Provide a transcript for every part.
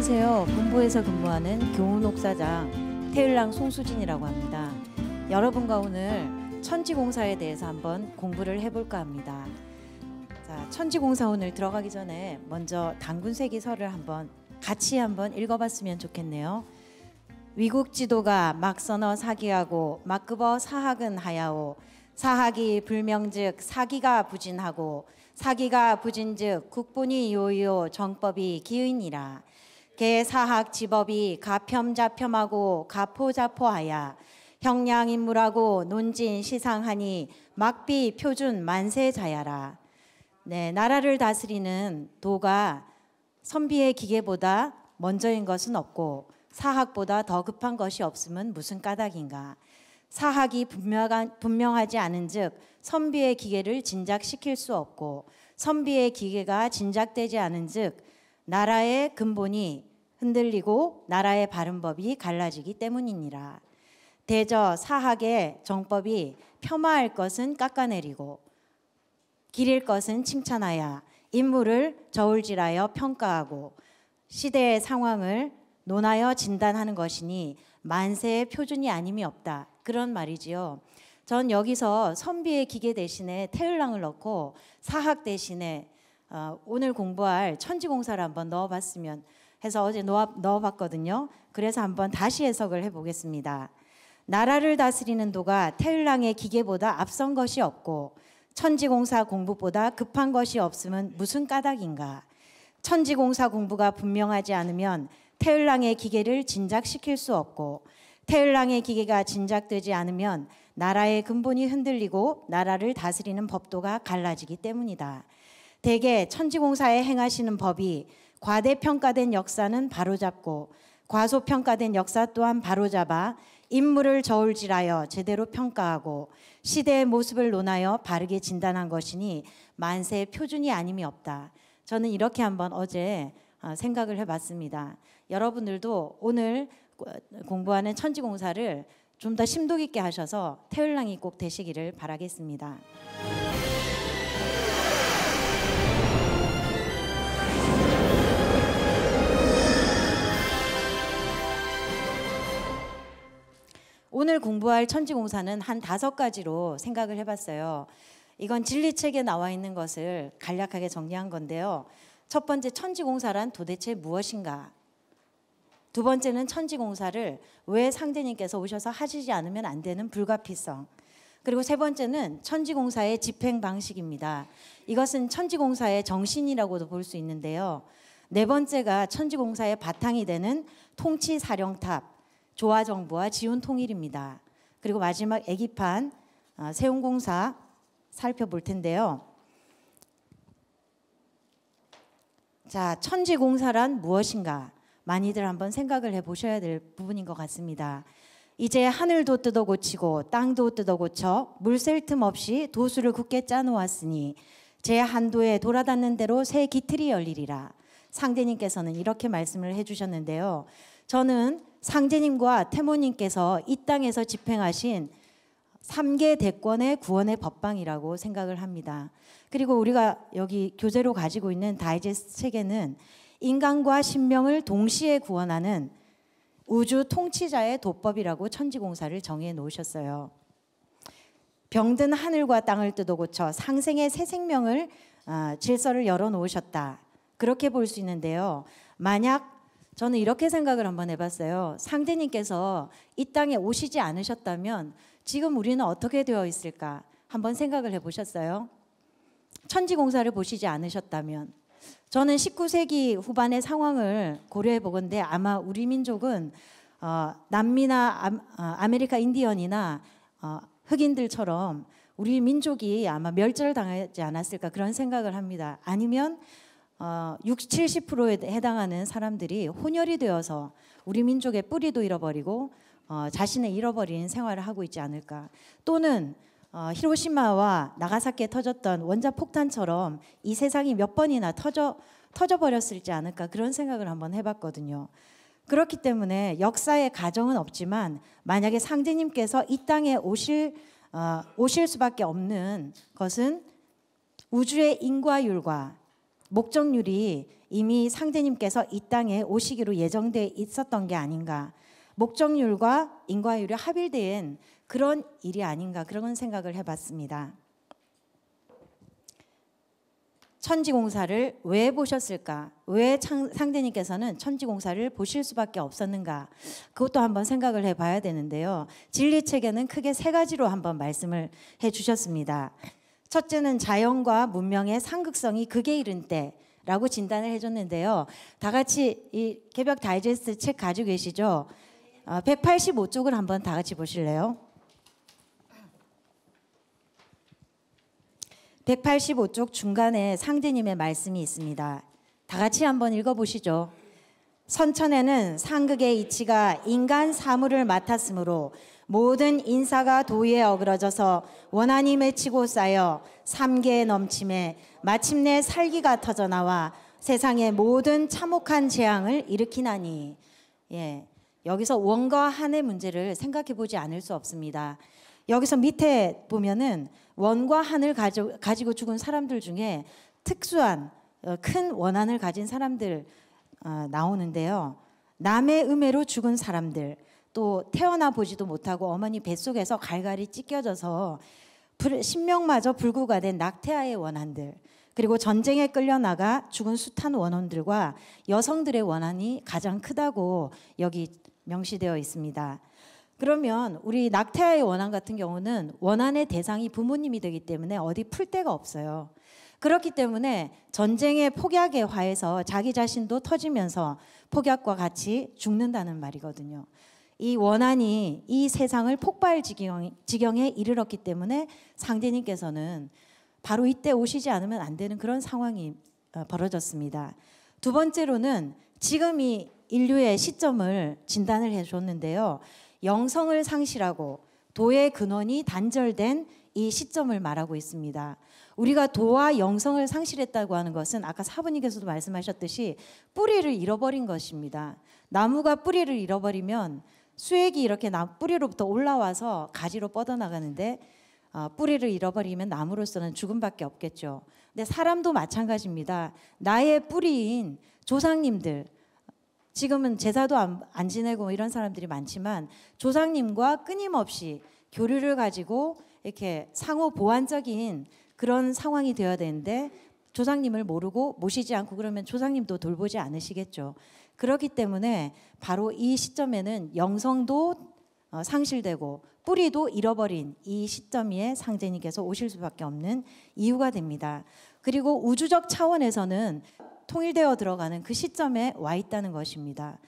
안녕하세요. 본부에서 근무하는 교훈옥사장 태율랑 송수진이라고 합니다. 여러분과 오늘 천지공사에 대해서 한번 공부를 해볼까 합니다. 자, 천지공사 오늘 들어가기 전에 먼저 당군세기서를 한번 같이 한번 읽어봤으면 좋겠네요. 위국 지도가 막선어 사기하고 막급어 사학은 하야오 사학이 불명즉 사기가 부진하고 사기가 부진즉 국본이 요요 정법이 기인이라 개사학 집업이 가편자편하고 가포자포하야 형량인물하고 논진 시상하니 막비 표준 만세자야라. 네, 나라를 다스리는 도가 선비의 기계보다 먼저인 것은 없고 사학보다 더 급한 것이 없음은 무슨 까닭인가. 사학이 분명한, 분명하지 않은즉 선비의 기계를 진작시킬 수 없고 선비의 기계가 진작되지 않은즉 나라의 근본이 흔들리고 나라의 바른 법이 갈라지기 때문이니라. 대저 사학의 정법이 폄하할 것은 깎아내리고 기릴 것은 칭찬하여 인물을 저울질하여 평가하고 시대의 상황을 논하여 진단하는 것이니 만세의 표준이 아님이 없다. 그런 말이지요. 전 여기서 선비의 기계 대신에 태을랑을 넣고 사학 대신에 어, 오늘 공부할 천지공사를 한번 넣어봤으면 해서 어제 넣어봤거든요. 그래서 한번 다시 해석을 해보겠습니다. 나라를 다스리는 도가 태율랑의 기계보다 앞선 것이 없고 천지공사 공부보다 급한 것이 없으면 무슨 까닭인가. 천지공사 공부가 분명하지 않으면 태율랑의 기계를 진작시킬 수 없고 태율랑의 기계가 진작되지 않으면 나라의 근본이 흔들리고 나라를 다스리는 법도가 갈라지기 때문이다. 대개 천지공사에 행하시는 법이 과대평가된 역사는 바로잡고 과소평가된 역사 또한 바로잡아 인물을 저울질하여 제대로 평가하고 시대의 모습을 논하여 바르게 진단한 것이니 만세의 표준이 아님이 없다. 저는 이렇게 한번 어제 어, 생각을 해봤습니다. 여러분들도 오늘 공부하는 천지공사를 좀 더 심도 깊게 하셔서 태을랑이 꼭 되시기를 바라겠습니다. 오늘 공부할 천지공사는 한 다섯 가지로 생각을 해봤어요. 이건 진리책에 나와 있는 것을 간략하게 정리한 건데요. 첫 번째 천지공사란 도대체 무엇인가? 두 번째는 천지공사를 왜 상대님께서 오셔서 하시지 않으면 안 되는 불가피성. 그리고 세 번째는 천지공사의 집행 방식입니다. 이것은 천지공사의 정신이라고도 볼 수 있는데요. 네 번째가 천지공사의 바탕이 되는 통치 사령탑. 조화 정부와 지훈 통일입니다. 그리고 마지막 애기판 어, 세운공사 살펴볼 텐데요. 자, 천지공사란 무엇인가? 많이들 한번 생각을 해 보셔야 될 부분인 것 같습니다. 이제 하늘도 뜯어 고치고 땅도 뜯어 고쳐 물 셀 틈 없이 도수를 굳게 짜놓았으니 제 한도에 돌아닿는 대로 새 기틀이 열리리라. 상대님께서는 이렇게 말씀을 해주셨는데요. 저는 상제님과 태모님께서 이 땅에서 집행하신 3개 대권의 구원의 법방이라고 생각을 합니다. 그리고 우리가 여기 교재로 가지고 있는 다이제스트 책에는 인간과 신명을 동시에 구원하는 우주 통치자의 도법이라고 천지공사를 정해 놓으셨어요. 병든 하늘과 땅을 뜯어 고쳐 상생의 새 생명을 어, 질서를 열어 놓으셨다. 그렇게 볼 수 있는데요. 만약 저는 이렇게 생각을 한번 해봤어요. 상대님께서 이 땅에 오시지 않으셨다면 지금 우리는 어떻게 되어 있을까 한번 생각을 해보셨어요. 천지공사를 보시지 않으셨다면 저는 19세기 후반의 상황을 고려해 보건데 아마 우리 민족은 어, 남미나 어, 아, 메리카 인디언이나 어, 흑인들처럼 우리 민족이 아마 멸절당하지 않았을까 그런 생각을 합니다. 아니면 60, 어, 70%에 해당하는 사람들이 혼혈이 되어서 우리 민족의 뿌리도 잃어버리고 어, 자신의 잃어버린 생활을 하고 있지 않을까. 또는 어, 히로시마와 나가사키에 터졌던 원자 폭탄처럼 이 세상이 몇 번이나 터져 터져 버렸을지 않을까 그런 생각을 한번 해봤거든요. 그렇기 때문에 역사의 가정은 없지만 만약에 상제님께서 이 땅에 오실 어, 오실 수밖에 없는 것은 우주의 인과율과 목적률이 이미 상대님께서이 땅에 오시기로 예정되어 있었던 게 아닌가. 목적률과 인과율이 합일된 그런 일이 아닌가 그런 생각을 해봤습니다. 천지공사를 왜 보셨을까? 왜 상대님께서는 천지공사를 보실 수밖에 없었는가? 그것도 한번 생각을 해봐야 되는데요. 진리책에는 크게 세 가지로 한번 말씀을 해주셨습니다. 첫째는 자연과 문명의 상극성이 극에 이른 때라고 진단을 해줬는데요. 다 같이 이 개벽 다이제스트 책 가지고 계시죠? 185쪽을 아, 한번 다 같이 보실래요? 185쪽 중간에 상대님의 말씀이 있습니다. 다 같이 한번 읽어보시죠. 선천에는 상극의 이치가 인간 사물을 맡았으므로 모든 인사가 도에 어그러져서 원한이 맺히고 쌓여 삼계에 넘침에 마침내 살기가 터져 나와 세상의 모든 참혹한 재앙을 일으키나니 예. 여기서 원과 한의 문제를 생각해 보지 않을 수 없습니다. 여기서 밑에 보면은 원과 한을 가지고 죽은 사람들 중에 특수한 어, 큰 원한을 가진 사람들 어, 나오는데요. 남의 음해로 죽은 사람들, 또 태어나 보지도 못하고 어머니 뱃속에서 갈갈이 찢겨져서 불, 신명마저 불구가 된 낙태아의 원한들 그리고 전쟁에 끌려나가 죽은 숱한 원혼들과 여성들의 원한이 가장 크다고 여기 명시되어 있습니다. 그러면 우리 낙태아의 원한 같은 경우는 원한의 대상이 부모님이 되기 때문에 어디 풀 데가 없어요. 그렇기 때문에 전쟁의 폭약에 화해서 자기 자신도 터지면서 폭약과 같이 죽는다는 말이거든요. 이 원한이 이 세상을 폭발 지경에 이르렀기 때문에 상대님께서는 바로 이때 오시지 않으면 안 되는 그런 상황이 어, 벌어졌습니다. 두 번째로는 지금 이 인류의 시점을 진단을 해줬는데요. 영성을 상실하고 도의 근원이 단절된 이 시점을 말하고 있습니다. 우리가 도와 영성을 상실했다고 하는 것은 아까 사부님께서도 말씀하셨듯이 뿌리를 잃어버린 것입니다. 나무가 뿌리를 잃어버리면 수액이 이렇게 나, 뿌리로부터 올라와서 가지로 뻗어나가는데 어, 뿌리를 잃어버리면 나무로서는 죽음밖에 없겠죠. 근데 사람도 마찬가지입니다. 나의 뿌리인 조상님들 지금은 제사도 안, 안 지내고 뭐 이런 사람들이 많지만 조상님과 끊임없이 교류를 가지고 이렇게 상호 보완적인 그런 상황이 되어야 되는데 조상님을 모르고 모시지 않고 그러면 조상님도 돌보지 않으시겠죠. 그렇기 때문에 바로 이 시점에는 영성도 어, 상실되고 뿌리도 잃어버린 이 시점에 상제님께서 오실 수밖에 없는 이유가 됩니다. 그리고 우주적 차원에서는 통일되어 들어가는 그 시점에 와 있다는 것입니다.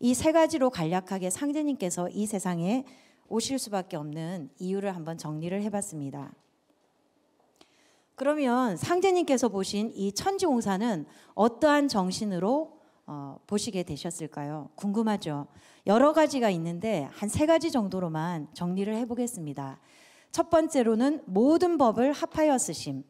이 세 가지로 간략하게 상제님께서 이 세상에 오실 수밖에 없는 이유를 한번 정리를 해봤습니다. 그러면 상제님께서 보신 이 천지공사는 어떠한 정신으로 어, 보시게 되셨을까요? 궁금하죠? 여러 가지가 있는데 한 세 가지 정도로만 정리를 해보겠습니다. 첫 번째로는 모든 법을 합하여 쓰심.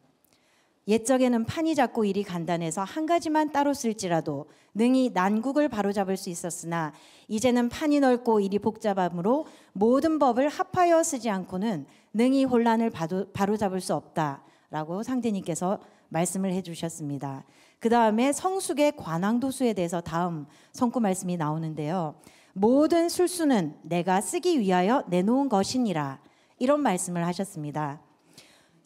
옛적에는 판이 작고 일이 간단해서 한 가지만 따로 쓸지라도 능히 난국을 바로잡을 수 있었으나 이제는 판이 넓고 일이 복잡함으로 모든 법을 합하여 쓰지 않고는 능히 혼란을 바로잡을 수 없다라고 상대님께서 말씀을 해주셨습니다. 그 다음에 성숙의 관왕도수에 대해서 다음 성구 말씀이 나오는데요. 모든 술수는 내가 쓰기 위하여 내놓은 것이니라 이런 말씀을 하셨습니다.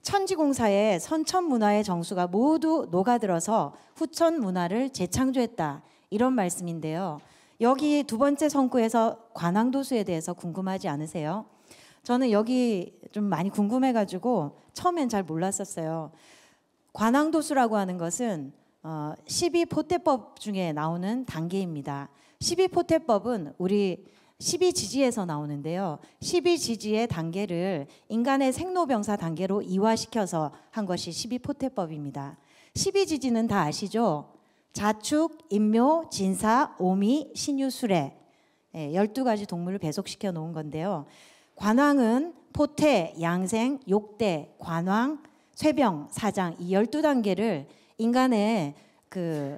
천지공사의 선천 문화의 정수가 모두 녹아들어서 후천 문화를 재창조했다 이런 말씀인데요. 여기 두 번째 성구에서 관왕도수에 대해서 궁금하지 않으세요? 저는 여기 좀 많이 궁금해가지고 처음엔 잘 몰랐었어요. 관왕도수라고 하는 것은 어, 12포태법 중에 나오는 단계입니다. 12포태법은 우리 12지지에서 나오는데요. 12지지의 단계를 인간의 생로병사 단계로 이화시켜서 한 것이 12포태법입니다. 12지지는 다 아시죠? 자축, 인묘, 진사, 오미, 신유, 수레 12가지 예, 동물을 배속시켜 놓은 건데요. 관왕은 포태, 양생, 욕대, 관왕, 쇠병, 사장 이 12단계를 인간의 그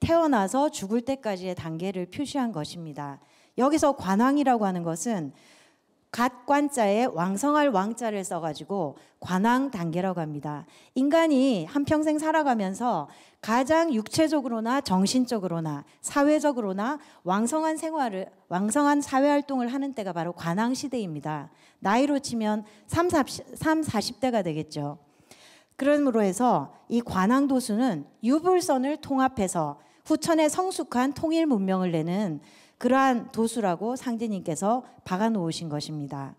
태어나서 죽을 때까지의 단계를 표시한 것입니다. 여기서 관왕이라고 하는 것은 갓 관자에 왕성할 왕자를 써가지고 관왕 단계라고 합니다. 인간이 한평생 살아가면서 가장 육체적으로나 정신적으로나 사회적으로나 왕성한 생활을, 왕성한 사회활동을 하는 때가 바로 관왕 시대입니다. 나이로 치면 3, 40, 3 40대가 되겠죠. 그러므로 해서 이 관왕도수는 유불선을 통합해서 후천의 성숙한 통일 문명을 내는 그러한 도수라고 상제님께서 박아놓으신 것입니다.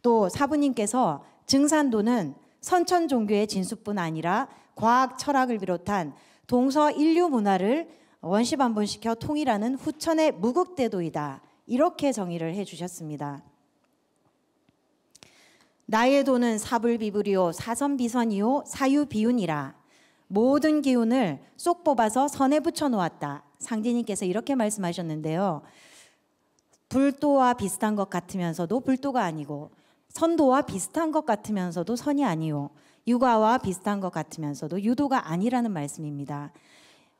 또 사부님께서 증산도는 선천 종교의 진수뿐 아니라 과학 철학을 비롯한 동서 인류 문화를 원시 반본시켜 통일하는 후천의 무극대도이다. 이렇게 정의를 해주셨습니다. 나의 돈은 사불비불이요 사선비선이요 사유비운이라 모든 기운을 쏙 뽑아서 선에 붙여 놓았다. 상진님께서 이렇게 말씀하셨는데요. 불도와 비슷한 것 같으면서도 불도가 아니고 선도와 비슷한 것 같으면서도 선이 아니요. 육아와 비슷한 것 같으면서도 유도가 아니라는 말씀입니다.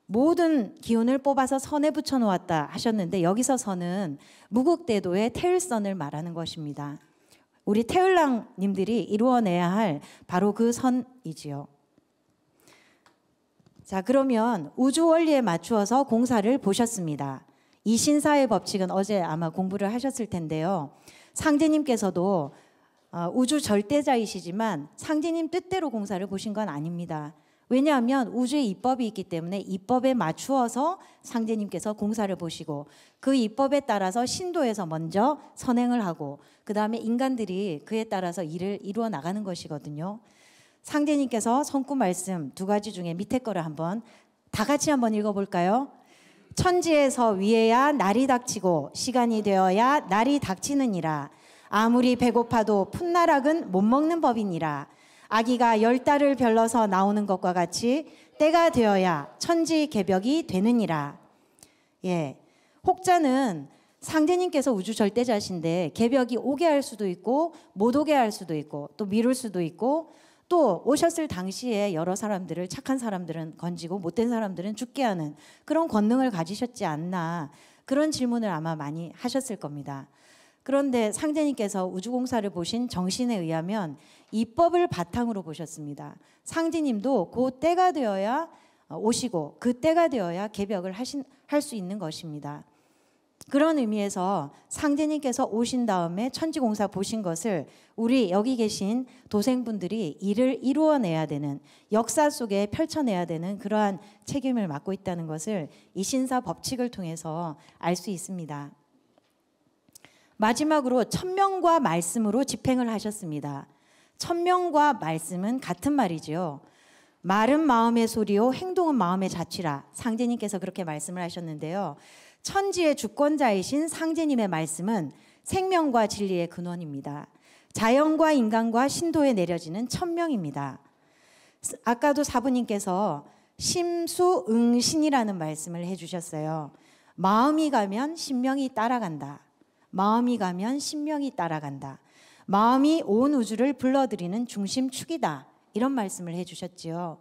모든 기운을 뽑아서 선에 붙여 놓았다 하셨는데 여기서 선은 무국대도의 테일선을 말하는 것입니다. 우리 태울랑님들이 이루어내야 할 바로 그 선이지요. 자, 그러면 우주 원리에 맞추어서 공사를 보셨습니다. 이 신사의 법칙은 어제 아마 공부를 하셨을 텐데요. 상제님께서도 어, 우주 절대자이시지만 상제님 뜻대로 공사를 보신 건 아닙니다. 왜냐하면 우주의 입법이 있기 때문에 입법에 맞추어서 상제님께서 공사를 보시고 그 입법에 따라서 신도에서 먼저 선행을 하고 그 다음에 인간들이 그에 따라서 일을 이루어 나가는 것이거든요. 상제님께서 성구 말씀 두 가지 중에 밑에 거를 한번 다 같이 한번 읽어볼까요? 천지에서 위에야 날이 닥치고 시간이 되어야 날이 닥치느니라. 아무리 배고파도 풋나락은 못 먹는 법이니라. 아기가 열 달을 별러서 나오는 것과 같이 때가 되어야 천지 개벽이 되느니라. 예. 혹자는 상대님께서 우주 절대자신데 개벽이 오게 할 수도 있고 못 오게 할 수도 있고 또 미룰 수도 있고 또 오셨을 당시에 여러 사람들을 착한 사람들은 건지고 못된 사람들은 죽게 하는 그런 권능을 가지셨지 않나 그런 질문을 아마 많이 하셨을 겁니다. 그런데 상제님께서 우주공사를 보신 정신에 의하면 입법을 바탕으로 보셨습니다. 상제님도 그 때가 되어야 어, 오시고 그 때가 되어야 개벽을 하신 할수 있는 것입니다. 그런 의미에서 상제님께서 오신 다음에 천지공사 보신 것을 우리 여기 계신 도생분들이 일을 이루어내야 되는 역사 속에 펼쳐내야 되는 그러한 책임을 맡고 있다는 것을 이 신사 법칙을 통해서 알 수 있습니다. 마지막으로 천명과 말씀으로 집행을 하셨습니다. 천명과 말씀은 같은 말이지요. 말은 마음의 소리요 행동은 마음의 자취라 상제님께서 그렇게 말씀을 하셨는데요. 천지의 주권자이신 상제님의 말씀은 생명과 진리의 근원입니다. 자연과 인간과 신도에 내려지는 천명입니다. 아까도 사부님께서 심수응신이라는 말씀을 해주셨어요. 마음이 가면 신명이 따라간다. 마음이 가면 신명이 따라간다. 마음이 온 우주를 불러들이는 중심축이다. 이런 말씀을 해주셨지요.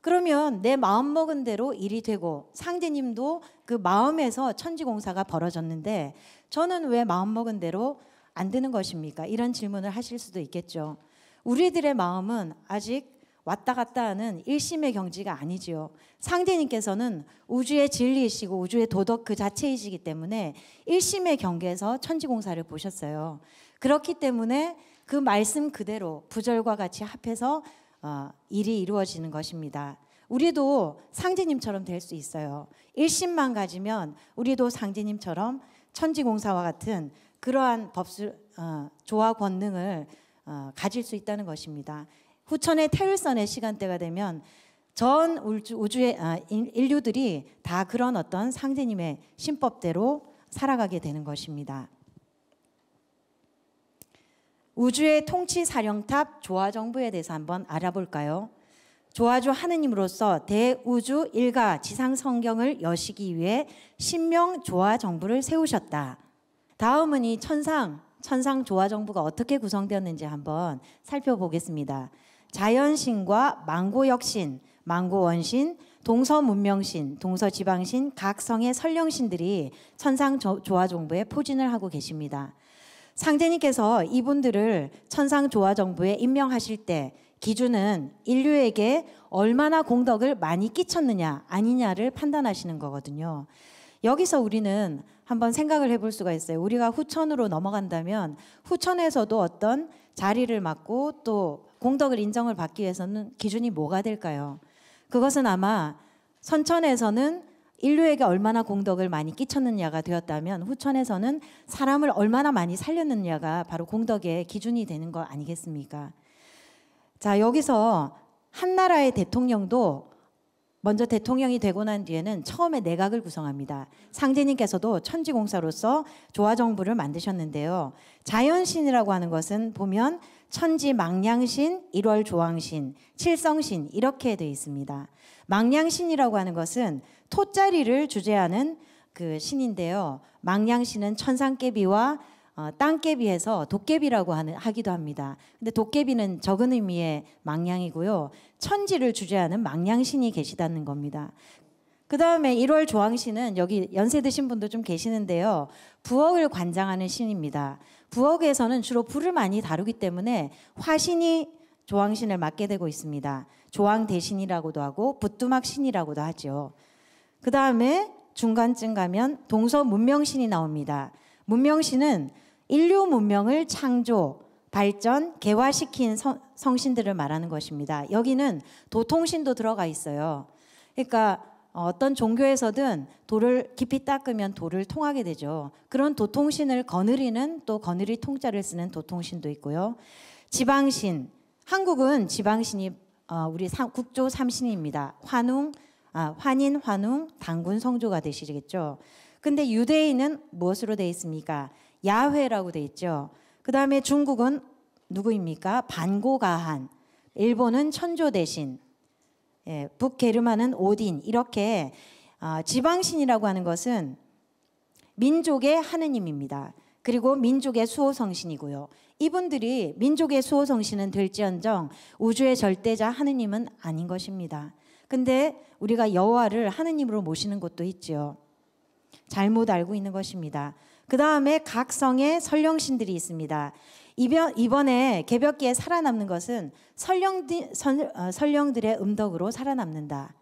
그러면 내 마음 먹은 대로 일이 되고 상대님도 그 마음에서 천지공사가 벌어졌는데 저는 왜 마음 먹은 대로 안 되는 것입니까? 이런 질문을 하실 수도 있겠죠. 우리들의 마음은 아직 왔다 갔다 하는 일심의 경지가 아니지요. 상대님께서는 우주의 진리이시고 우주의 도덕 그 자체이시기 때문에 일심의 경계에서 천지공사를 보셨어요. 그렇기 때문에 그 말씀 그대로 부절과 같이 합해서 어, 일이 이루어지는 것입니다. 우리도 상제님처럼 될 수 있어요. 일심만 가지면 우리도 상제님처럼 천지공사와 같은 그러한 법수 어, 조화 권능을 어, 가질 수 있다는 것입니다. 후천의 태일선의 시간대가 되면 전 우주의 아, 인류들이 다 그런 어떤 상제님의 신법대로 살아가게 되는 것입니다. 우주의 통치 사령탑 조화 정부에 대해서 한번 알아볼까요? 조화주 하느님으로서 대우주 일가 지상 성경을 여시기 위해 신명 조화 정부를 세우셨다. 다음은 이 천상 천상 조화 정부가 어떻게 구성되었는지 한번 살펴보겠습니다. 자연신과 망고역신, 망고원신, 동서문명신, 동서지방신, 각 성의 설령신들이 천상조화정부에 포진을 하고 계십니다. 상제님께서 이분들을 천상조화정부에 임명하실 때 기준은 인류에게 얼마나 공덕을 많이 끼쳤느냐 아니냐를 판단하시는 거거든요. 여기서 우리는 한번 생각을 해볼 수가 있어요. 우리가 후천으로 넘어간다면 후천에서도 어떤 자리를 맡고 또 공덕을 인정을 받기 위해서는 기준이 뭐가 될까요? 그것은 아마 선천에서는 인류에게 얼마나 공덕을 많이 끼쳤느냐가 되었다면 후천에서는 사람을 얼마나 많이 살렸느냐가 바로 공덕의 기준이 되는 거 아니겠습니까? 자, 여기서 한 나라의 대통령도 먼저 대통령이 되고 난 뒤에는 처음에 내각을 구성합니다. 상제님께서도 천지공사로서 조화정부를 만드셨는데요. 자연신이라고 하는 것은 보면 천지 망량신, 일월 조왕신, 칠성신 이렇게 되어 있습니다. 망량신이라고 하는 것은 토자리를 주제하는 그 신인데요. 망량신은 천상깨비와 어, 땅개비에서 도깨비라고 하는, 하기도 합니다. 근데 도깨비는 적은 의미의 망량이고요. 천지를 주재하는 망량신이 계시다는 겁니다. 그 다음에 1월 조왕신은 여기 연세 드신 분도 좀 계시는데요. 부엌을 관장하는 신입니다. 부엌에서는 주로 불을 많이 다루기 때문에 화신이 조왕신을 맡게 되고 있습니다. 조왕 대신이라고도 하고 부뚜막 신이라고도 하죠. 그 다음에 중간쯤 가면 동서 문명신이 나옵니다. 문명신은 인류 문명을 창조, 발전, 개화시킨 성, 신들을 말하는 것입니다. 여기는 도통신도 들어가 있어요. 그러니까 어떤 종교에서든 돌을 깊이 닦으면 돌을 통하게 되죠. 그런 도통신을 거느리는 또 거느리 통자를 쓰는 도통신도 있고요. 지방신. 한국은 지방신이 어, 우리 국조 삼신입니다. 환웅, 아, 환인, 환웅, 당군, 성조가 되시겠죠. 근데 유대인은 무엇으로 되어 있습니까? 야훼라고 돼 있죠. 그 다음에 중국은 누구입니까? 반고가한. 일본은 천조 대신. 예, 북게르만은 오딘. 이렇게 아, 지방신이라고 하는 것은 민족의 하느님입니다. 그리고 민족의 수호성신이고요. 이분들이 민족의 수호성신은 될지언정 우주의 절대자 하느님은 아닌 것입니다. 근데 우리가 여호와를 하느님으로 모시는 것도 있지 잘못 알고 있는 것입니다. 그 다음에 각성의 설령신들이 있습니다. 이번에 개벽기에 살아남는 것은 설령, 어, 들의 음덕으로 살아남는다.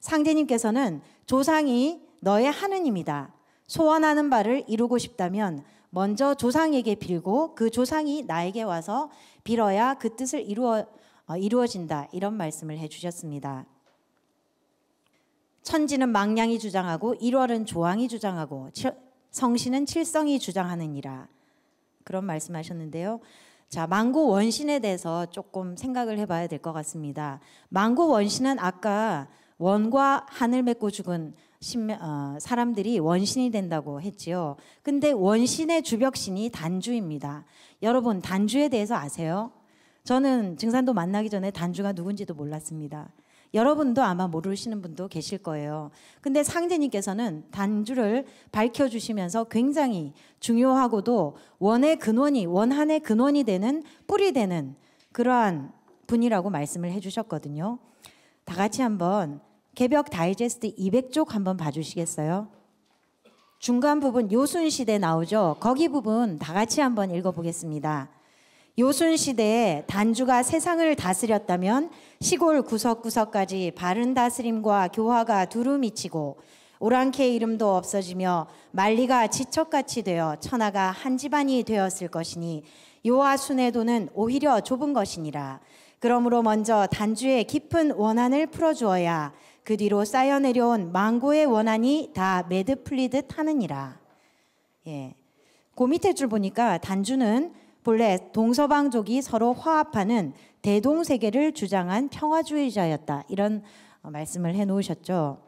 상대님께서는 조상이 너의 하느님이다. 소원하는 바를 이루고 싶다면 먼저 조상에게 빌고 그 조상이 나에게 와서 빌어야 그 뜻을 이루어, 어, 이루어진다. 이런 말씀을 해주셨습니다. 천지는 망량이 주장하고 1월은 조항이 주장하고 성신은 칠성이 주장하느니라. 그런 말씀하셨는데요. 자, 망고 원신에 대해서 조금 생각을 해봐야 될 것 같습니다. 망고 원신은 아까 원과 한을 맺고 죽은 어, 사람들이 원신이 된다고 했지요. 근데 원신의 주벽신이 단주입니다. 여러분 단주에 대해서 아세요? 저는 증산도 만나기 전에 단주가 누군지도 몰랐습니다. 여러분도 아마 모르시는 분도 계실 거예요. 근데 상제님께서는 단주를 밝혀주시면서 굉장히 중요하고도 원의 근원이, 원한의 근원이 되는 뿌리 되는 그러한 분이라고 말씀을 해주셨거든요. 다 같이 한번 개벽 다이제스트 200쪽 한번 봐주시겠어요? 중간 부분 요순시대 나오죠? 거기 부분 다 같이 한번 읽어보겠습니다. 요순 시대에 단주가 세상을 다스렸다면 시골 구석구석까지 바른 다스림과 교화가 두루 미치고 오랑캐 이름도 없어지며 만리가 지척같이 되어 천하가 한 집안이 되었을 것이니 요하순의 도는 오히려 좁은 것이니라. 그러므로 먼저 단주의 깊은 원한을 풀어주어야 그 뒤로 쌓여 내려온 망고의 원한이 다 매듭 풀리듯 하느니라. 예. 그 밑에 줄 보니까 단주는 본래 동서방족이 서로 화합하는 대동세계를 주장한 평화주의자였다. 이런 어, 말씀을 해 놓으셨죠.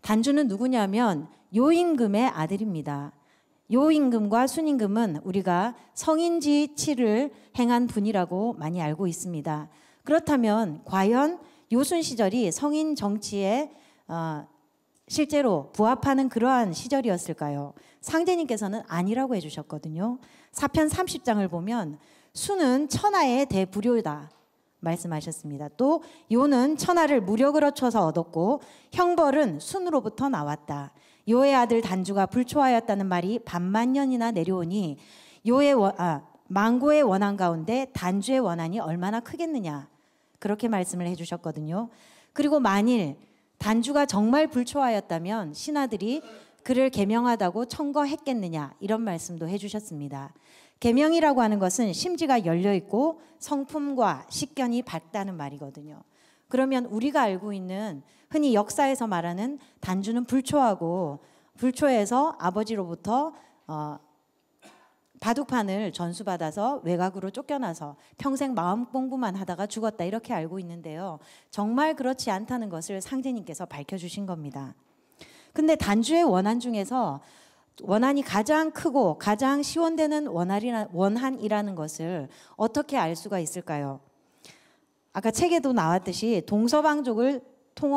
단주는 누구냐면 요임금의 아들입니다. 요임금과 순임금은 우리가 성인지 치를 행한 분이라고 많이 알고 있습니다. 그렇다면 과연 요순 시절이 성인 정치에 어, 실제로 부합하는 그러한 시절이었을까요? 상대님께서는 아니라고 해주셨거든요. 사편 30장을 보면 수는 천하의 대부료다. 말씀하셨습니다. 또 요는 천하를 무력으로 쳐서 얻었고 형벌은 순으로부터 나왔다. 요의 아들 단주가 불초하였다는 말이 반만 년이나 내려오니 요의 원, 아, 망고의 원한 가운데 단주의 원한이 얼마나 크겠느냐 그렇게 말씀을 해주셨거든요. 그리고 만일 단주가 정말 불초하였다면 신하들이 그를 개명하다고 청거했겠느냐 이런 말씀도 해주셨습니다. 개명이라고 하는 것은 심지가 열려 있고 성품과 식견이 밝다는 말이거든요. 그러면 우리가 알고 있는 흔히 역사에서 말하는 단주는 불초하고 불초에서 아버지로부터 어, 바둑판을 전수받아서 외곽으로 쫓겨나서 평생 마음 공부만 하다가 죽었다 이렇게 알고 있는데요. 정말 그렇지 않다는 것을 상제님께서 밝혀주신 겁니다. 근데 단주의 원한 중에서 원한이 가장 크고 가장 시원되는 원한이라, 는 것을 어떻게 알 수가 있을까요? 아까 책에도 나왔듯이 동서방족을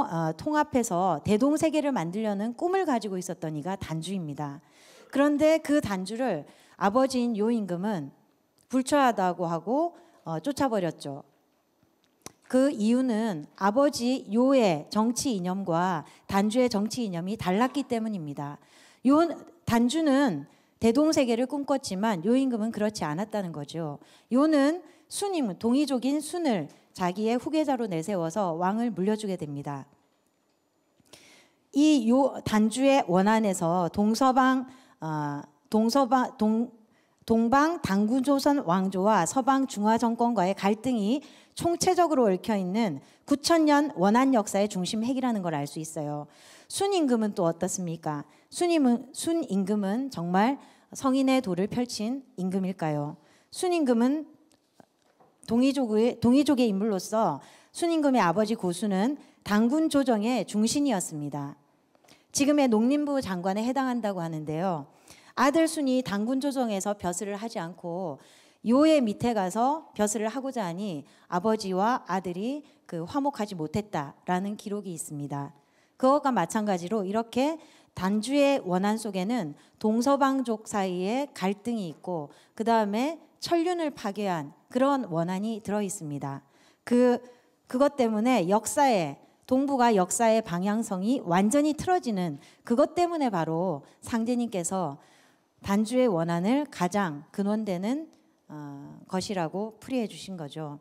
아, 통합해서 대동세계를 만들려는 꿈을 가지고 있었던 이가 단주입니다. 그런데 그 단주를 아버지인 요임금은 불처하다고 하고 어, 쫓아버렸죠. 그 이유는 아버지 요의 정치 이념과 단주의 정치 이념이 달랐기 때문입니다. 요 단주는 대동세계를 꿈꿨지만 요임금은 그렇지 않았다는 거죠. 요는 순임 동이족인 순을 자기의 후계자로 내세워서 왕을 물려주게 됩니다. 이 요 단주의 원안에서 동서방 어, 동서방 동 동방 당군조선 왕조와 서방 중화 정권과의 갈등이 총체적으로 얽혀 있는 9천년 원한 역사의 중심 핵이라는 걸 알 수 있어요. 순임금은 또 어떻습니까? 순임은 순임금은 정말 성인의 도를 펼친 임금일까요? 순임금은 동이족의 동이족의 인물로서 순임금의 아버지 고수는 당군 조정의 중신이었습니다. 지금의 농림부 장관에 해당한다고 하는데요. 아들 순이 당군 조정에서 벼슬을 하지 않고 요의 밑에 가서 벼슬을 하고자 하니 아버지와 아들이 그 화목하지 못했다라는 기록이 있습니다. 그것과 마찬가지로 이렇게 단주의 원한 속에는 동서방족 사이에 갈등이 있고 그 다음에 천륜을 파괴한 그런 원한이 들어 있습니다. 그 그것 때문에 역사에 동북아 역사의 방향성이 완전히 틀어지는 그것 때문에 바로 상제님께서 반주의 원한을 가장 근원되는 어, 것이라고 풀이해 주신 거죠.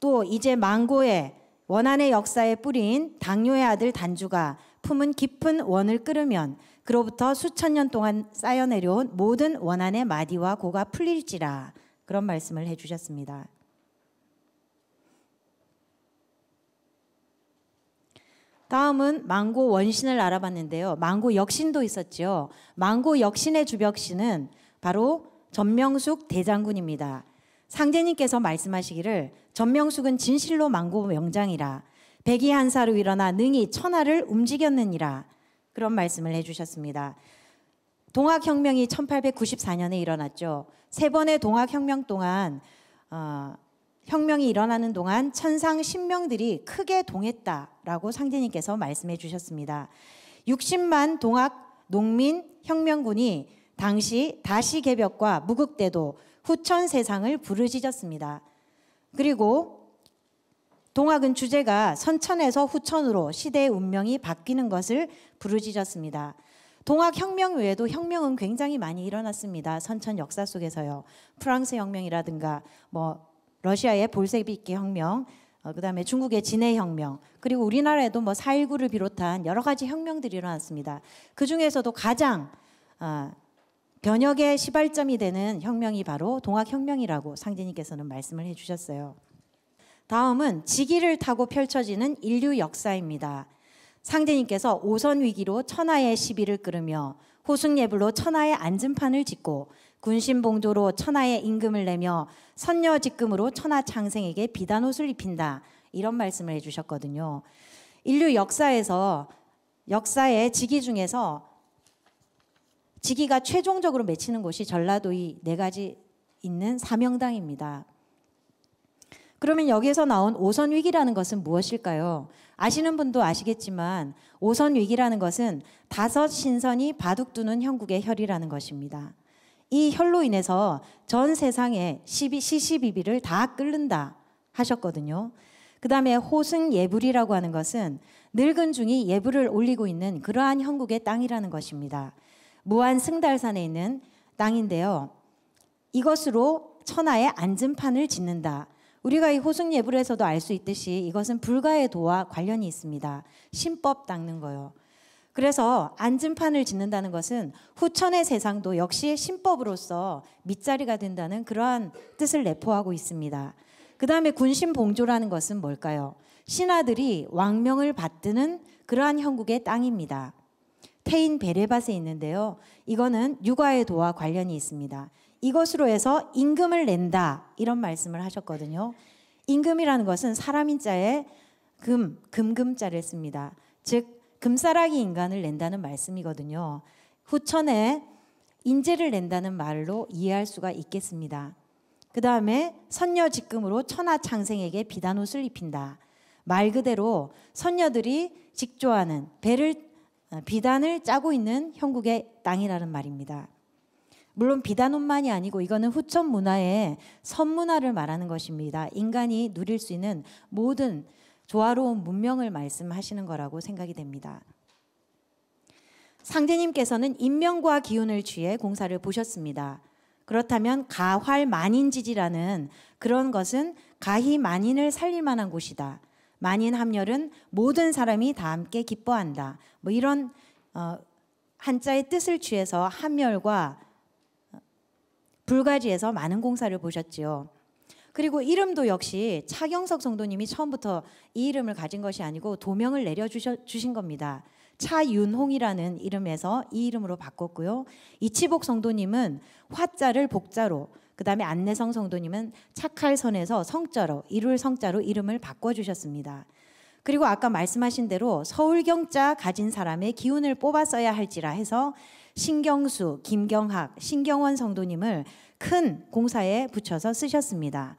또 이제 망고의 원한의 역사의 뿌리인 당뇨의 아들 단주가 품은 깊은 원을 끓으면 그로부터 수천 년 동안 쌓여내려온 모든 원한의 마디와 고가 풀릴지라 그런 말씀을 해주셨습니다. 다음은 망고 원신을 알아봤는데요. 망고 역신도 있었죠. 망고 역신의 주벽신은 바로 전명숙 대장군입니다. 상제님께서 말씀하시기를 전명숙은 진실로 망고 명장이라 백이 한사로 일어나 능히 천하를 움직였느니라 그런 말씀을 해주셨습니다. 동학혁명이 1894년에 일어났죠. 세 번의 동학혁명 동안 어, 혁명이 일어나는 동안 천상 신명들이 크게 동했다라고 상대님께서 말씀해 주셨습니다. 60만 동학 농민 혁명군이 당시 다시 개벽과 무극대도 후천 세상을 부르짖었습니다. 그리고 동학은 주제가 선천에서 후천으로 시대의 운명이 바뀌는 것을 부르짖었습니다. 동학 혁명 외에도 혁명은 굉장히 많이 일어났습니다. 선천 역사 속에서요. 프랑스 혁명이라든가 뭐 러시아의 볼셰비키 혁명, 어, 그다음에 중국의 진해 혁명, 그리고 우리나라에도 뭐 4.19를 비롯한 여러 가지 혁명들이 일어났습니다. 그 중에서도 가장 어, 변혁의 시발점이 되는 혁명이 바로 동학혁명이라고 상진님께서는 말씀을 해주셨어요. 다음은 지기를 타고 펼쳐지는 인류 역사입니다. 상제님께서 오선 위기로 천하의 시비를 끌으며 호승예불로 천하의 안전판을 짓고 군신봉조로 천하에 임금을 내며 선녀직금으로 천하 창생에게 비단옷을 입힌다. 이런 말씀을 해주셨거든요. 인류 역사에서 역사의 직위 중에서 직위가 최종적으로 맺히는 곳이 전라도의 네 가지 있는 사명당입니다. 그러면 여기에서 나온 오선 위기라는 것은 무엇일까요? 아시는 분도 아시겠지만 오선 위기라는 것은 다섯 신선이 바둑 두는 형국의 혈이라는 것입니다. 이 혈로 인해서 전 세상에 시시비비를 다 끓는다 하셨거든요. 그 다음에 호승 예불이라고 하는 것은 늙은 중이 예불을 올리고 있는 그러한 형국의 땅이라는 것입니다. 무한 승달산에 있는 땅인데요. 이것으로 천하의 안전판을 짓는다. 우리가 이 호승 예불에서도 알 수 있듯이 이것은 불가의 도와 관련이 있습니다. 신법 닦는 거요. 그래서 안진판을 짓는다는 것은 후천의 세상도 역시 신법으로서 밑자리가 된다는 그러한 뜻을 내포하고 있습니다. 그 다음에 군신봉조라는 것은 뭘까요? 신하들이 왕명을 받드는 그러한 형국의 땅입니다. 태인 베레밭에 있는데요. 이거는 육아의 도와 관련이 있습니다. 이것으로 해서 임금을 낸다 이런 말씀을 하셨거든요. 임금이라는 것은 사람인 자에 금, 금금자를 씁니다. 즉 금사라기 인간을 낸다는 말씀이거든요. 후천에 인재를 낸다는 말로 이해할 수가 있겠습니다. 그 다음에 선녀직금으로 천하 창생에게 비단옷을 입힌다. 말 그대로 선녀들이 직조하는 배를 어, 비단을 짜고 있는 형국의 땅이라는 말입니다. 물론 비단옷만이 아니고 이거는 후천 문화의 선문화를 말하는 것입니다. 인간이 누릴 수 있는 모든 조화로운 문명을 말씀하시는 거라고 생각이 됩니다. 상제님께서는 인명과 기운을 취해 공사를 보셨습니다. 그렇다면 가활만인지지라는 그런 것은 가히 만인을 살릴 만한 곳이다. 만인 합렬은 모든 사람이 다 함께 기뻐한다. 뭐 이런 어, 한자의 뜻을 취해서 합렬과 어, 불가지에서 많은 공사를 보셨지요. 그리고 이름도 역시 차경석 성도님이 처음부터 이 이름을 가진 것이 아니고 도명을 내려주신 겁니다. 차윤홍이라는 이름에서 이 이름으로 바꿨고요. 이치복 성도님은 화자를 복자로 그 다음에 안내성 성도님은 착할 선에서 성자로 이룰 성자로 이름을 바꿔주셨습니다. 그리고 아까 말씀하신 대로 서울경자 가진 사람의 기운을 뽑았어야 할지라 해서 신경수, 김경학, 신경원 성도님을 큰 공사에 붙여서 쓰셨습니다.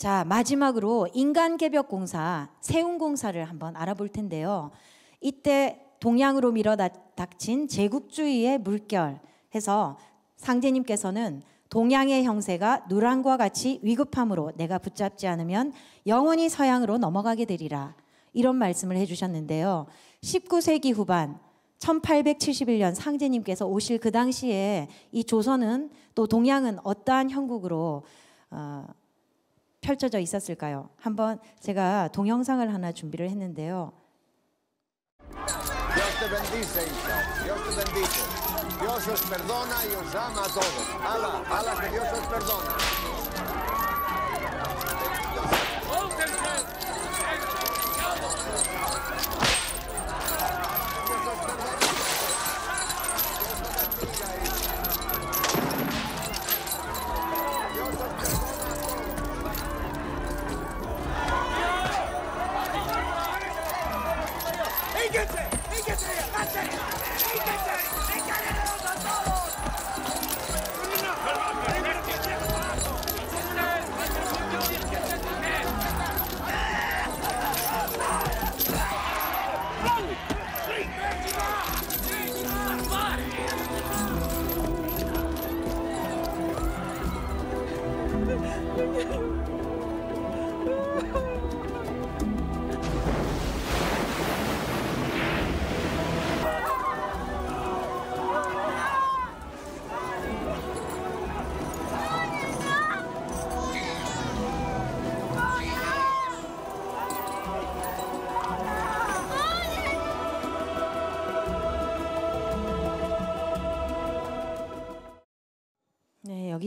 자, 마지막으로 인간 개벽 공사, 세운 공사를 한번 알아볼 텐데요. 이때 동양으로 밀어닥친 제국주의의 물결 해서 상제님께서는 동양의 형세가 누란과 같이 위급함으로 내가 붙잡지 않으면 영원히 서양으로 넘어가게 되리라. 이런 말씀을 해주셨는데요. 19세기 후반 1871년 상제님께서 오실 그 당시에 이 조선은 또 동양은 어떠한 형국으로 어, 펼쳐져 있었을까요? 한번 제가 동영상을 하나 준비를 했는데요.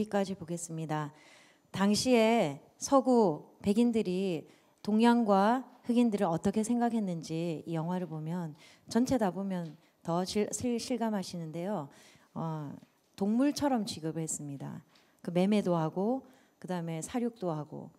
여기까지 보겠습니다. 당시에 서구 백인들이 동양과 흑인들을 어떻게 생각했는지 이 영화를 보면 전체 다 보면 더 실, 실감하시는데요. 어, 동물처럼 취급 했습니다. 그 매매도 하고 그 다음에 사육도 하고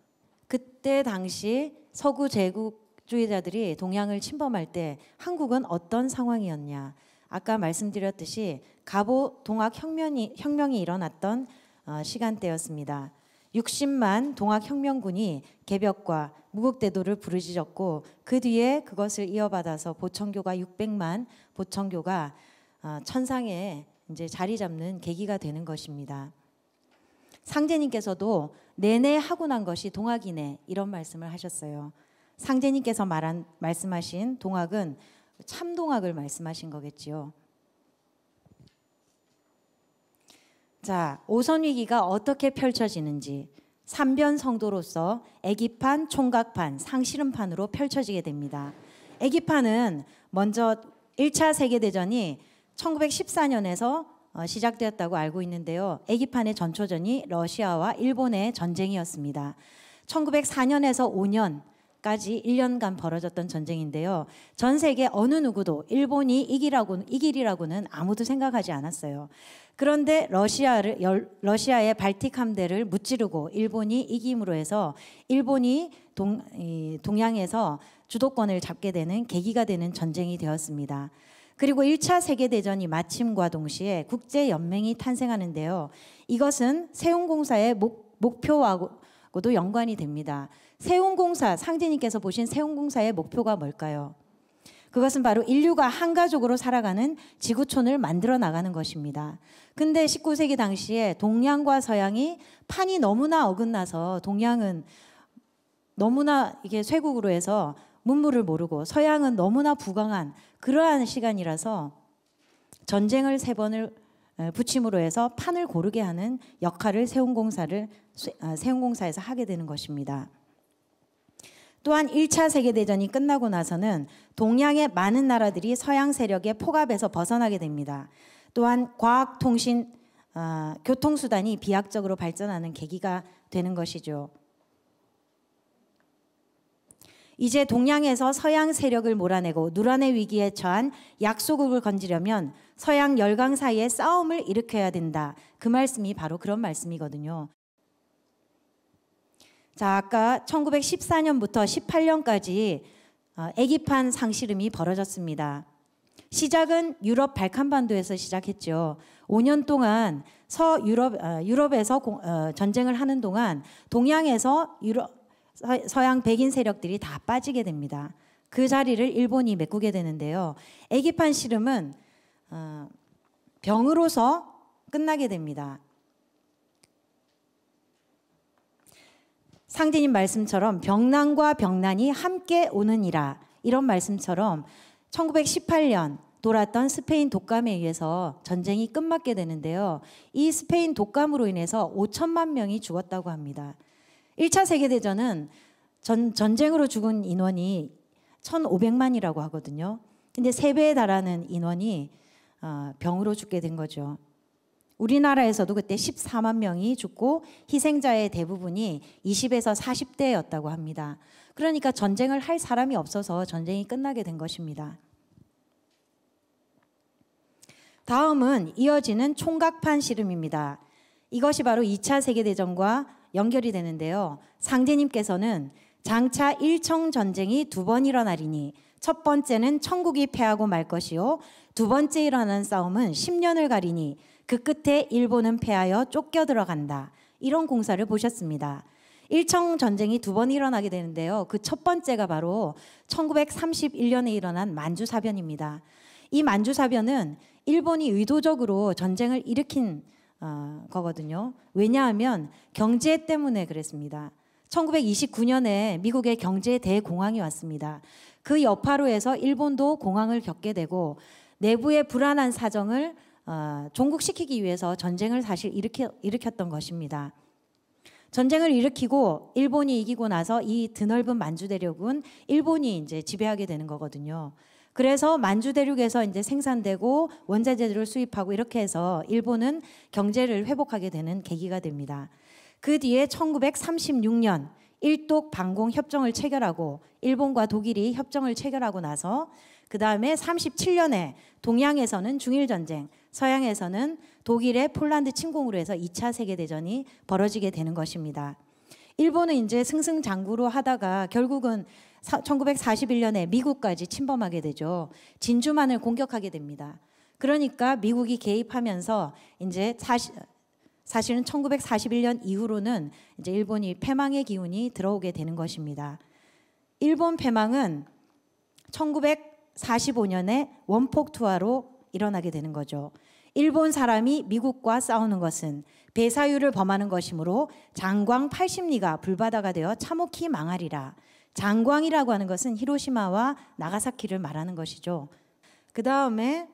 그때 당시 서구 제국주의자들이 동양을 침범할 때 한국은 어떤 상황이었냐? 아까 말씀드렸듯이 갑오 동학 혁명이, 혁명이 일어났던 어, 시간대였습니다. 60만 동학혁명군이 개벽과 무국대도를 부르짖었고 그 뒤에 그것을 이어받아서 보청교가 600만 보청교가 어, 천상에 이제 자리 잡는 계기가 되는 것입니다. 상제님께서도 내내 하고 난 것이 동학이네 이런 말씀을 하셨어요. 상제님께서 말한 말씀하신 동학은 참동학을 말씀하신 거겠지요. 자, 오선 위기가 어떻게 펼쳐지는지 3변 성도로서 애기판, 총각판, 상실음판으로 펼쳐지게 됩니다. 애기판은 먼저 1차 세계대전이 1914년에서 어, 시작되었다고 알고 있는데요. 애기판의 전초전이 러시아와 일본의 전쟁이었습니다. 1904년에서 5년 까지 1년간 벌어졌던 전쟁인데요. 전 세계 어느 누구도 일본이 이기라고 이기리라고는 아무도 생각하지 않았어요. 그런데 러시아를 러시아의 발틱 함대를 무찌르고 일본이 이김으로 해서 일본이 동, 동양에서 주도권을 잡게 되는 계기가 되는 전쟁이 되었습니다. 그리고 1차 세계대전이 마침과 동시에 국제연맹이 탄생하는데요. 이것은 세운공사의 목, 표하도 연관이 됩니다. 세운공사 상진님께서 보신 세운공사의 목표가 뭘까요? 그것은 바로 인류가 한 가족으로 살아가는 지구촌을 만들어 나가는 것입니다. 근데 19세기 당시에 동양과 서양이 판이 너무나 어긋나서 동양은 너무나 이게 쇠국으로 해서 문물을 모르고 서양은 너무나 부강한 그러한 시간이라서 전쟁을 세 번을 붙임으로 해서 판을 고르게 하는 역할을 세운공사를 아, 세운공사에서 하게 되는 것입니다. 또한 1차 세계대전이 끝나고 나서는 동양의 많은 나라들이 서양 세력의 폭압에서 벗어나게 됩니다. 또한 과학, 통신, 어, 교통수단이 비약적으로 발전하는 계기가 되는 것이죠. 이제 동양에서 서양 세력을 몰아내고 누란의 위기에 처한 약소국을 건지려면 서양 열강 사이에 싸움을 일으켜야 된다. 그 말씀이 바로 그런 말씀이거든요. 자, 아까 1914년부터 18년까지 어, 애기판 상시름이 벌어졌습니다. 시작은 유럽 발칸반도에서 시작했죠. 5년 동안 서유럽 어, 유럽에서 공, 어, 전쟁을 하는 동안 동양에서 유럽 서양 백인 세력들이 다 빠지게 됩니다. 그 자리를 일본이 메꾸게 되는데요. 애기판 씨름은 어, 병으로서 끝나게 됩니다. 상디님 말씀처럼 병난과 병난이 함께 오느니라 이런 말씀처럼 1918년 돌았던 스페인 독감에 의해서 전쟁이 끝맞게 되는데요. 이 스페인 독감으로 인해서 5천만 명이 죽었다고 합니다. 1차 세계대전은 전, 전쟁으로 죽은 인원이 1,500만이라고 하거든요. 근데 3배에 달하는 인원이 어, 병으로 죽게 된 거죠. 우리나라에서도 그때 14만 명이 죽고 희생자의 대부분이 20에서 40대였다고 합니다. 그러니까 전쟁을 할 사람이 없어서 전쟁이 끝나게 된 것입니다. 다음은 이어지는 총각판 씨름입니다. 이것이 바로 2차 세계대전과 연결이 되는데요. 상제님께서는 장차 일청 전쟁이 두 번 일어나리니 첫 번째는 천국이 패하고 말 것이요. 두 번째 일어나는 싸움은 10년을 가리니 그 끝에 일본은 패하여 쫓겨 들어간다. 이런 공사를 보셨습니다. 일청 전쟁이 두 번 일어나게 되는데요. 그 첫 번째가 바로 1931년에 일어난 만주 사변입니다. 이 만주 사변은 일본이 의도적으로 전쟁을 일으킨 어, 거거든요. 왜냐하면 경제 때문에 그랬습니다. 1929년에 미국의 경제 대공황이 왔습니다. 그 여파로 해서 일본도 공황을 겪게 되고 내부의 불안한 사정을 어, 종국시키기 위해서 전쟁을 사실 일으켜, 일으켰던 것입니다. 전쟁을 일으키고 일본이 이기고 나서 이 드넓은 만주 대륙은 일본이 이제 지배하게 되는 거거든요. 그래서 만주 대륙에서 이제 생산되고 원자재들을 수입하고 이렇게 해서 일본은 경제를 회복하게 되는 계기가 됩니다. 그 뒤에 1936년 일독 방공 협정을 체결하고 일본과 독일이 협정을 체결하고 나서 그 다음에 37년에 동양에서는 중일 전쟁, 서양에서는 독일의 폴란드 침공으로 해서 2차 세계 대전이 벌어지게 되는 것입니다. 일본은 이제 승승장구로 하다가 결국은 1941년에 미국까지 침범하게 되죠. 진주만을 공격하게 됩니다. 그러니까 미국이 개입하면서 이제 40, 사실은 1941년 이후로는 이제 일본이 패망의 기운이 들어오게 되는 것입니다. 일본 패망은 1945년에 원폭 투하로 일어나게 되는 거죠. 일본 사람이 미국과 싸우는 것은 배사유를 범하는 것이므로 장광 80리가 불바다가 되어 참혹히 망하리라. 장광이라고 하는 것은 히로시마와 나가사키를 말하는 것이죠. 그 다음에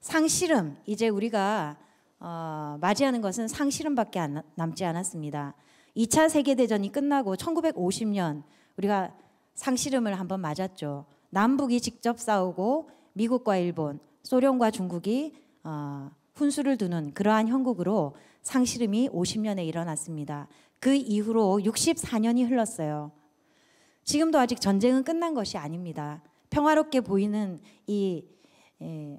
상시름 이제 우리가 어, 맞이하는 것은 상실음밖에 안, 남지 않았습니다. 2차 세계대전이 끝나고 1950년 우리가 상실음을 한번 맞았죠. 남북이 직접 싸우고 미국과 일본, 소련과 중국이 어, 훈수를 두는 그러한 형국으로 상실음이 50년에 일어났습니다. 그 이후로 64년이 흘렀어요. 지금도 아직 전쟁은 끝난 것이 아닙니다. 평화롭게 보이는 이 에, 예,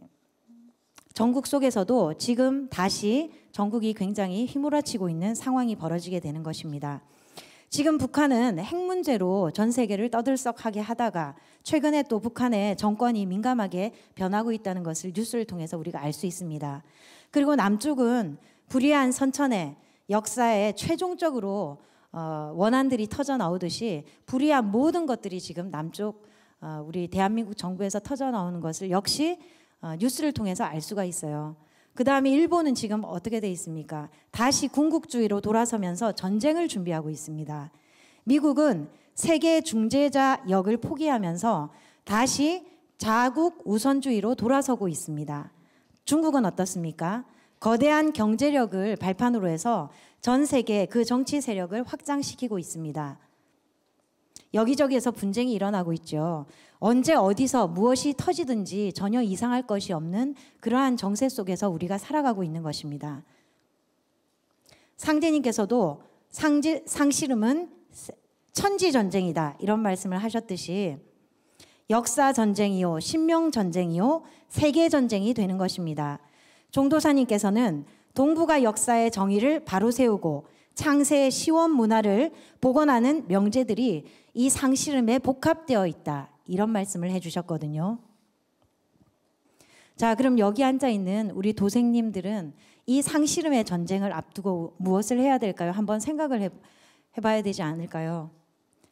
전국 속에서도 지금 다시 전국이 굉장히 휘몰아치고 있는 상황이 벌어지게 되는 것입니다. 지금 북한은 핵 문제로 전 세계를 떠들썩하게 하다가 최근에 또 북한의 정권이 민감하게 변하고 있다는 것을 뉴스를 통해서 우리가 알 수 있습니다. 그리고 남쪽은 불의한 선천의 역사에 최종적으로 어, 원한들이 터져 나오듯이 불의한 모든 것들이 지금 남쪽 어, 우리 대한민국 정부에서 터져 나오는 것을 역시 어, 뉴스를 통해서 알 수가 있어요. 그 다음에 일본은 지금 어떻게 돼 있습니까? 다시 군국주의로 돌아서면서 전쟁을 준비하고 있습니다. 미국은 세계 중재자 역을 포기하면서 다시 자국 우선주의로 돌아서고 있습니다. 중국은 어떻습니까? 거대한 경제력을 발판으로 해서 전 세계 그 정치 세력을 확장시키고 있습니다. 여기저기에서 분쟁이 일어나고 있죠. 언제 어디서 무엇이 터지든지 전혀 이상할 것이 없는 그러한 정세 속에서 우리가 살아가고 있는 것입니다. 상제님께서도 상지, 상시름은 천지 전쟁이다 이런 말씀을 하셨듯이 역사 전쟁이요 신명 전쟁이요 세계 전쟁이 되는 것입니다. 종도사님께서는 동북아 역사의 정의를 바로 세우고 창세 시원 문화를 복원하는 명제들이 이상실음에 복합되어 있다. 이런 말씀을 해주셨거든요. 자, 그럼 여기 앉아 있는 우리 도생님들은 이상실음의 전쟁을 앞두고 무엇을 해야 될까요? 한번 생각을 해, 해봐야 되지 않을까요?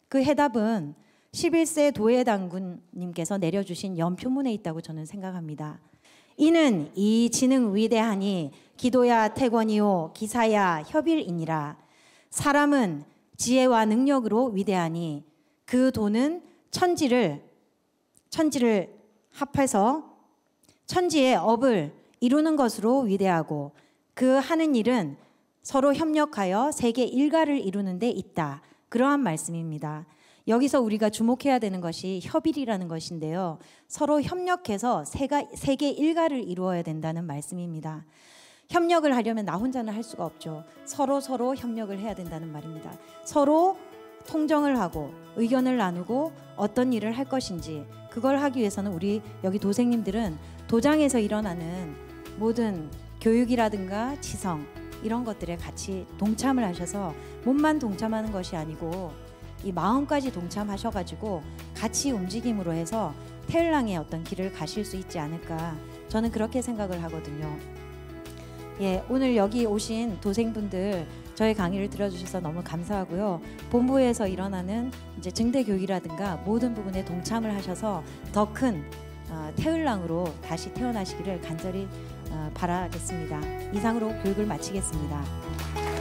그 해답은 11세 도예당군님께서 내려주신 연표문에 있다고 저는 생각합니다. 이는 이 지능 위대하니 기도야 태권이요 기사야 협일이니라. 사람은 지혜와 능력으로 위대하니 그 돈은 천지를 천지를 합해서 천지의 업을 이루는 것으로 위대하고 그 하는 일은 서로 협력하여 세계 일가를 이루는 데 있다. 그러한 말씀입니다. 여기서 우리가 주목해야 되는 것이 협일이라는 것인데요. 서로 협력해서 세가, 세계 일가를 이루어야 된다는 말씀입니다. 협력을 하려면 나 혼자는 할 수가 없죠. 서로 서로 협력을 해야 된다는 말입니다. 서로 통정을 하고 의견을 나누고 어떤 일을 할 것인지 그걸 하기 위해서는 우리 여기 도생님들은 도장에서 일어나는 모든 교육이라든가 지성 이런 것들에 같이 동참을 하셔서 몸만 동참하는 것이 아니고 이 마음까지 동참하셔가지고 같이 움직임으로 해서 테일랑의 어떤 길을 가실 수 있지 않을까 저는 그렇게 생각을 하거든요. 예, 오늘 여기 오신 도생분들 저희 강의를 들어주셔서 너무 감사하고요. 본부에서 일어나는 이제 증대 교육이라든가 모든 부분에 동참을 하셔서 더큰 어, 태을랑으로 다시 태어나시기를 간절히 어, 바라겠습니다. 이상으로 교육을 마치겠습니다.